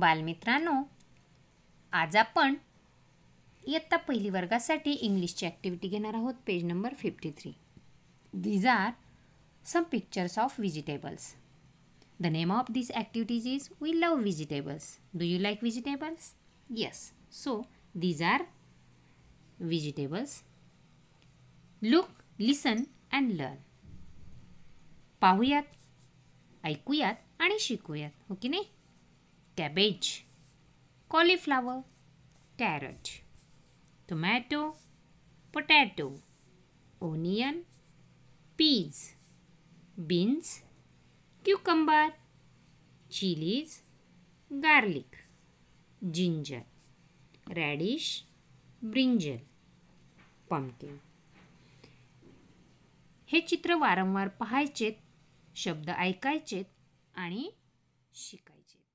बालमित्रांनो आज आपण इयत्ता पहिली वर्गासाठी इंग्लिशची ॲक्टिव्हिटी घेणार आहोत page number fifty three these are some pictures of vegetables the name of this activities is we love vegetables do you like vegetables yes so these are vegetables look listen and learn पाहूयात ऐकूयात आणि शिकूयात okay हो नाही cabbage, cauliflower, carrot, tomato, potato, onion, peas, beans, cucumber, chilies, garlic, ginger, radish, brinjal, pumpkin. हे चित्र वारंवार पाहायचेत शब्द ऐकायचेत आणि शिकायचेत